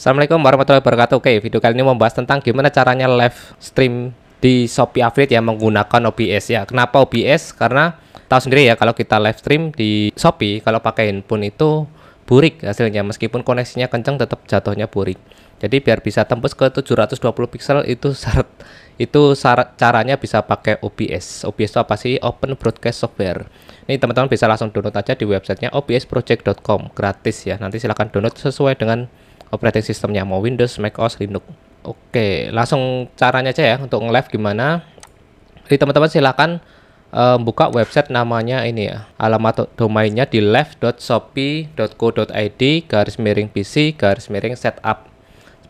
Assalamualaikum warahmatullahi wabarakatuh Oke video kali ini membahas tentang gimana caranya live stream di Shopee Affiliate yang menggunakan OBS ya Kenapa OBS? Karena tahu sendiri ya kalau kita live stream di Shopee kalau pakai handphone itu burik hasilnya meskipun koneksinya kenceng tetap jatuhnya burik jadi biar bisa tembus ke 720 pixel itu syarat itu syarat caranya bisa pakai OBS OBS itu apa sih Open Broadcast Software ini teman-teman bisa langsung download aja di websitenya obsproject.com gratis ya nanti silahkan download sesuai dengan operating systemnya mau Windows, Mac OS, Linux. Oke, langsung caranya aja ya untuk nge-live gimana. Jadi teman-teman silahkan uh, eh, buka website namanya ini ya. Alamat domainnya di live.shopee.co.id garis miring PC garis miring setup.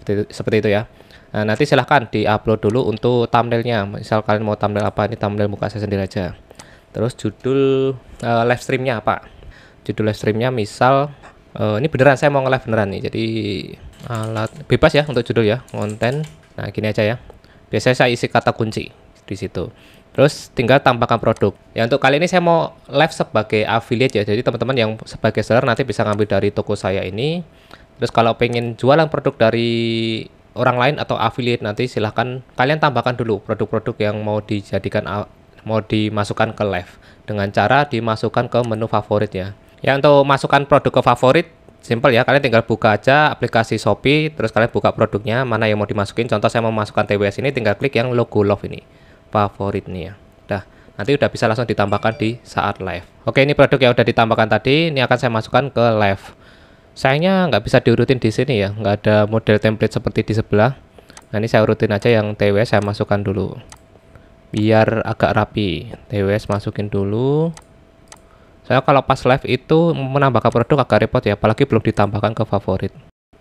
Seperti itu, seperti itu ya. Nah, nanti silahkan di upload dulu untuk thumbnailnya. Misal kalian mau thumbnail apa ini thumbnail muka saya sendiri aja. Terus judul uh, live streamnya apa? Judul live streamnya misal uh, ini beneran saya mau nge-live beneran nih jadi alat bebas ya untuk judul ya konten nah gini aja ya biasanya saya isi kata kunci di situ terus tinggal tambahkan produk ya untuk kali ini saya mau live sebagai affiliate ya jadi teman-teman yang sebagai seller nanti bisa ngambil dari toko saya ini terus kalau pengen jualan produk dari orang lain atau affiliate nanti silahkan kalian tambahkan dulu produk-produk yang mau dijadikan mau dimasukkan ke live dengan cara dimasukkan ke menu favorit ya Ya untuk masukkan produk ke favorit simple ya kalian tinggal buka aja aplikasi Shopee terus kalian buka produknya mana yang mau dimasukin contoh saya mau masukkan TWS ini tinggal klik yang logo love ini favorit nih ya dah nanti udah bisa langsung ditambahkan di saat live oke ini produk yang udah ditambahkan tadi ini akan saya masukkan ke live sayangnya nggak bisa diurutin di sini ya nggak ada model template seperti di sebelah nah ini saya urutin aja yang TWS saya masukkan dulu biar agak rapi TWS masukin dulu saya kalau pas live itu menambahkan produk agak repot ya, apalagi belum ditambahkan ke favorit.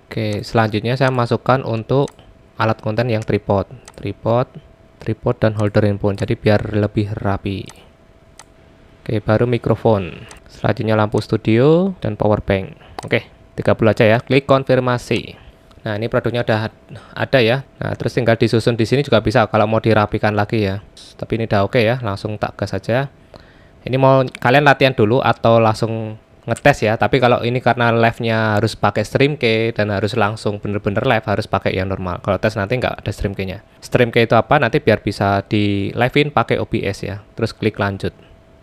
Oke, selanjutnya saya masukkan untuk alat konten yang tripod. Tripod, tripod dan holder handphone. Jadi biar lebih rapi. Oke, baru mikrofon. Selanjutnya lampu studio dan power bank. Oke, 30 aja ya. Klik konfirmasi. Nah, ini produknya udah ada ya. Nah, terus tinggal disusun di sini juga bisa kalau mau dirapikan lagi ya. Tapi ini udah oke ya, langsung tak gas saja. Ini mau kalian latihan dulu atau langsung ngetes ya. Tapi kalau ini karena live-nya harus pakai stream key dan harus langsung bener-bener live harus pakai yang normal. Kalau tes nanti nggak ada stream key-nya. Stream key itu apa? Nanti biar bisa di live-in pakai OBS ya. Terus klik lanjut.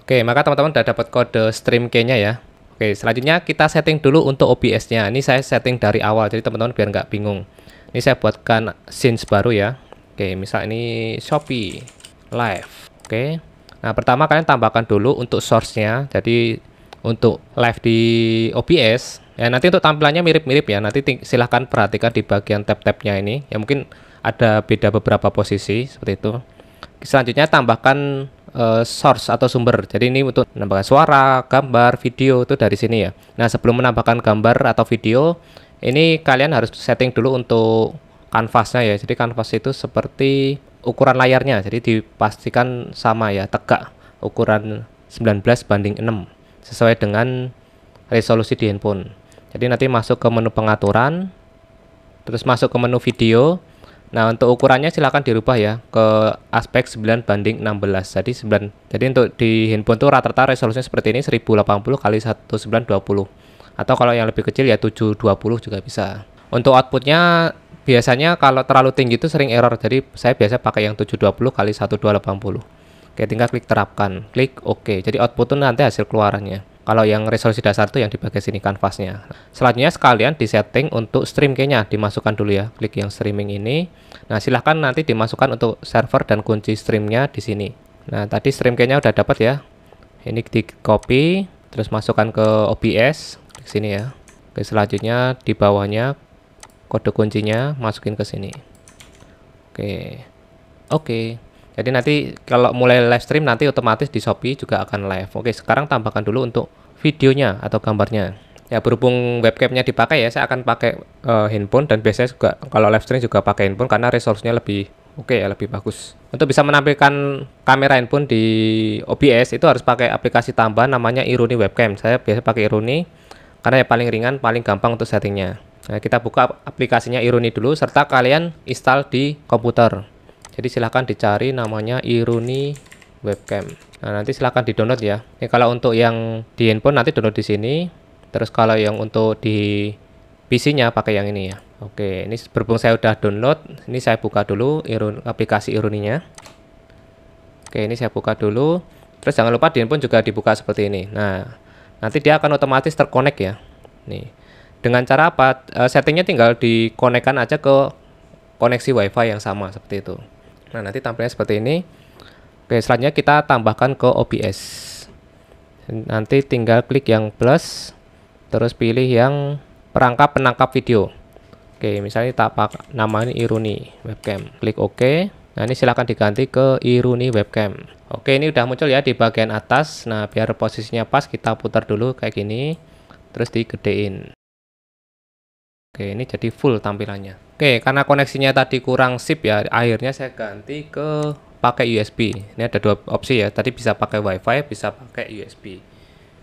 Oke, maka teman-teman udah dapat kode stream key-nya ya. Oke, selanjutnya kita setting dulu untuk OBS-nya. Ini saya setting dari awal, jadi teman-teman biar nggak bingung. Ini saya buatkan scene baru ya. Oke, misal ini Shopee Live. Oke, Nah, pertama kalian tambahkan dulu untuk source-nya. Jadi untuk live di OBS, ya nanti untuk tampilannya mirip-mirip ya. Nanti silahkan perhatikan di bagian tab-tabnya ini. Ya mungkin ada beda beberapa posisi seperti itu. Selanjutnya tambahkan eh, source atau sumber. Jadi ini untuk menambahkan suara, gambar, video itu dari sini ya. Nah, sebelum menambahkan gambar atau video, ini kalian harus setting dulu untuk kanvasnya ya. Jadi kanvas itu seperti ukuran layarnya jadi dipastikan sama ya tegak ukuran 19 banding 6 sesuai dengan resolusi di handphone jadi nanti masuk ke menu pengaturan terus masuk ke menu video nah untuk ukurannya silahkan dirubah ya ke aspek 9 banding 16 jadi 9 jadi untuk di handphone tuh rata-rata resolusinya seperti ini 1080 kali 1920 atau kalau yang lebih kecil ya 720 juga bisa untuk outputnya biasanya kalau terlalu tinggi itu sering error. Jadi saya biasa pakai yang 720 kali 1280. Oke, tinggal klik terapkan. Klik OK. Jadi output itu nanti hasil keluarannya. Kalau yang resolusi dasar itu yang di bagian sini kanvasnya. Selanjutnya sekalian di setting untuk stream nya dimasukkan dulu ya. Klik yang streaming ini. Nah, silahkan nanti dimasukkan untuk server dan kunci streamnya di sini. Nah, tadi stream nya udah dapat ya. Ini di copy, terus masukkan ke OBS. Klik sini ya. Oke, selanjutnya di bawahnya kode kuncinya masukin ke sini oke okay. oke okay. jadi nanti kalau mulai live stream nanti otomatis di Shopee juga akan live oke okay, sekarang tambahkan dulu untuk videonya atau gambarnya ya berhubung webcamnya dipakai ya saya akan pakai uh, handphone dan biasanya juga kalau live stream juga pakai handphone karena resource lebih oke okay, ya lebih bagus untuk bisa menampilkan kamera handphone di OBS itu harus pakai aplikasi tambahan namanya Iruni webcam saya biasa pakai Iruni karena ya paling ringan paling gampang untuk settingnya Nah, kita buka aplikasinya Iruni dulu serta kalian install di komputer. Jadi silahkan dicari namanya Iruni webcam. Nah, nanti silahkan di-download ya. Ini kalau untuk yang di handphone nanti download di sini. Terus kalau yang untuk di PC-nya pakai yang ini ya. Oke, ini berhubung saya udah download, ini saya buka dulu Irun, aplikasi Iruninya. Oke, ini saya buka dulu. Terus jangan lupa di handphone juga dibuka seperti ini. Nah, nanti dia akan otomatis terkonek ya. Nih dengan cara apa uh, settingnya tinggal dikonekkan aja ke koneksi wifi yang sama seperti itu nah nanti tampilnya seperti ini oke selanjutnya kita tambahkan ke OBS nanti tinggal klik yang plus terus pilih yang perangkap penangkap video oke misalnya tapak nama ini iruni webcam klik ok nah ini silahkan diganti ke iruni webcam oke ini udah muncul ya di bagian atas nah biar posisinya pas kita putar dulu kayak gini terus digedein Oke, ini jadi full tampilannya. Oke, karena koneksinya tadi kurang sip ya, akhirnya saya ganti ke pakai USB. Ini ada dua opsi ya. Tadi bisa pakai WiFi, bisa pakai USB.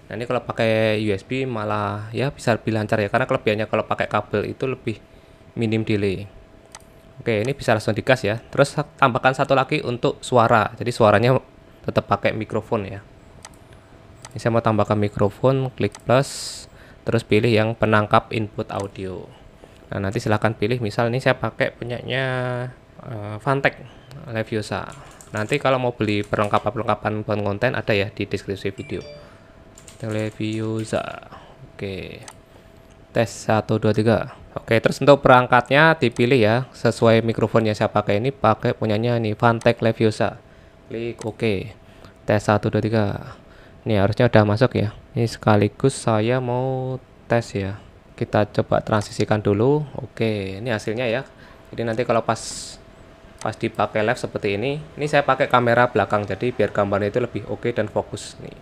Nah, ini kalau pakai USB malah ya bisa lebih lancar ya, karena kelebihannya kalau pakai kabel itu lebih minim delay. Oke, ini bisa langsung digas ya. Terus tambahkan satu lagi untuk suara. Jadi suaranya tetap pakai mikrofon ya. Ini saya mau tambahkan mikrofon, klik plus, terus pilih yang penangkap input audio nah nanti silahkan pilih misal ini saya pakai punyanya uh, Fantech Leviosa nanti kalau mau beli perlengkapan-perlengkapan konten ada ya di deskripsi video Televiosa oke tes 1 2 3 oke terus untuk perangkatnya dipilih ya sesuai mikrofon yang saya pakai ini pakai punyanya ini Fantech Leviosa klik oke tes 1 2 3 nih harusnya udah masuk ya ini sekaligus saya mau tes ya kita coba transisikan dulu oke ini hasilnya ya jadi nanti kalau pas pas dipakai live seperti ini ini saya pakai kamera belakang jadi biar gambarnya itu lebih oke dan fokus nih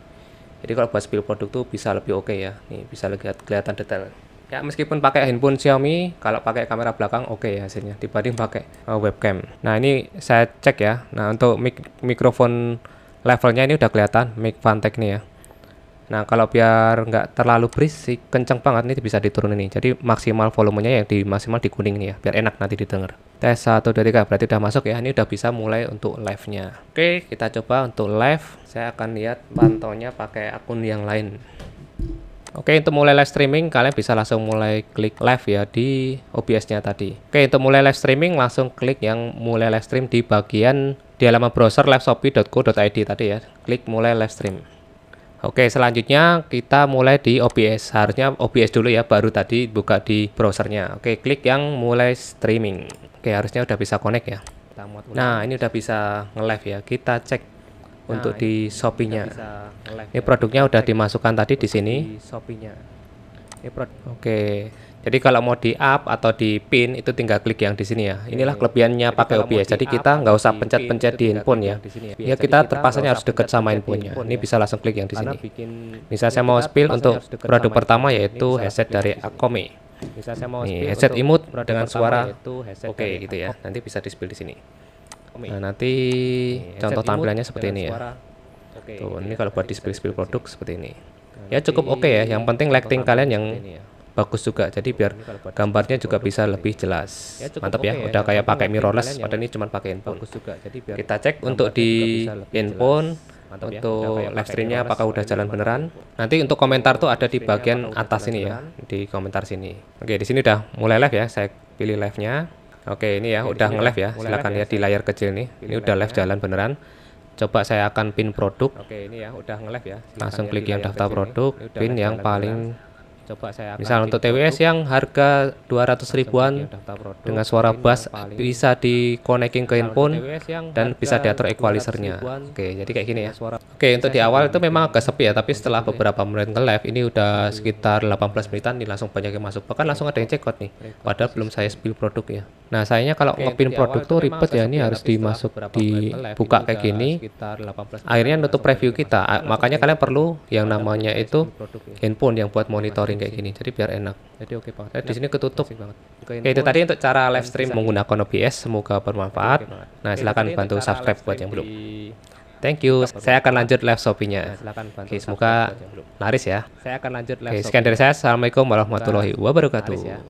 jadi kalau buat spill produk tuh bisa lebih oke ya nih bisa lihat kelihatan detail ya meskipun pakai handphone Xiaomi kalau pakai kamera belakang oke okay ya hasilnya dibanding pakai eh, webcam nah ini saya cek ya nah untuk mik mikrofon levelnya ini udah kelihatan mic Fantech nih ya Nah kalau biar nggak terlalu berisik, kenceng banget nih bisa diturunin nih. Jadi maksimal volumenya yang di maksimal di kuning nih ya, biar enak nanti didengar. Tes 1, dari 3 berarti udah masuk ya, ini udah bisa mulai untuk live-nya. Oke, kita coba untuk live. Saya akan lihat pantonya pakai akun yang lain. Oke untuk mulai live streaming kalian bisa langsung mulai klik live ya di OBS-nya tadi. Oke untuk mulai live streaming langsung klik yang mulai live stream di bagian di halaman browser liveshopee.co.id tadi ya. Klik mulai live stream. Oke, selanjutnya kita mulai di OBS. Harusnya OBS dulu ya, baru tadi buka di browsernya. Oke, klik yang mulai streaming. Oke, harusnya udah bisa connect ya. Nah, ini udah bisa nge-live ya. Kita cek nah, untuk ya. di Shopee-nya. Ini produknya udah dimasukkan tadi di sini. Shopee-nya. Oke. Jadi kalau mau di up atau di pin itu tinggal klik yang di sini ya. Inilah kelebihannya Jadi pakai OBS. Jadi kita nggak usah pencet-pencet ya. di ya. Ya, handphone ya. Di ya. kita terpasanya harus dekat sama handphonenya. Ini bisa langsung klik yang di sini. Bisa saya mau spill untuk produk pertama yaitu headset dari gitu Akomi. Nah, ini saya mau headset imut dengan suara oke gitu ya. Nanti bisa di spill di sini. Nah, nanti contoh tampilannya seperti ini ya. Tuh, ini kalau buat di spill-spill produk seperti ini. Ya cukup oke ya. Yang penting lighting kalian yang bagus juga jadi biar gambarnya juga bisa lebih jelas ya, mantap ya, ya udah kayak pakai mirrorless ya, Pada ini cuma pakai handphone bagus juga jadi biar kita cek untuk di handphone Mantap untuk ya. live streamnya apakah udah jalan beneran nanti untuk komentar tuh ada di bagian atas ini ya di komentar sini oke di sini udah mulai live ya saya pilih live nya oke ini ya oke, udah nge-live ya silahkan lihat di layar kecil nih ini udah live jalan beneran coba saya akan pin produk oke ini ya udah nge-live ya langsung klik yang daftar produk pin yang paling Coba saya Misal untuk TWS yang harga 200 ribuan produk, dengan suara bass bisa dikonekin ke handphone dan bisa diatur equalizernya. Oke, jadi kayak gini ya. Suara Oke, untuk di awal itu memang agak sepi ya, tapi setelah ya. beberapa menit ke live ini udah sekitar 18 menitan ini langsung banyak yang masuk. Bahkan langsung ada yang check out nih. Padahal belum saya spill produk ya. Nah, sayangnya kalau ngepin produk tuh ribet ya, ini ya, harus dimasuk dibuka kayak gini. Akhirnya nutup preview kita. Makanya kalian perlu yang namanya itu handphone yang buat monitoring kayak gini. Jadi biar enak. Jadi oke okay banget. di sini ketutup Oke, ya, itu tadi untuk cara live stream menggunakan OBS. Semoga bermanfaat. nah, silakan bantu subscribe buat yang belum. Thank you. Saya akan lanjut live shoppingnya. nya Oke, semoga laris ya. Saya akan lanjut live Oke, sekian dari saya. Assalamualaikum warahmatullahi wabarakatuh.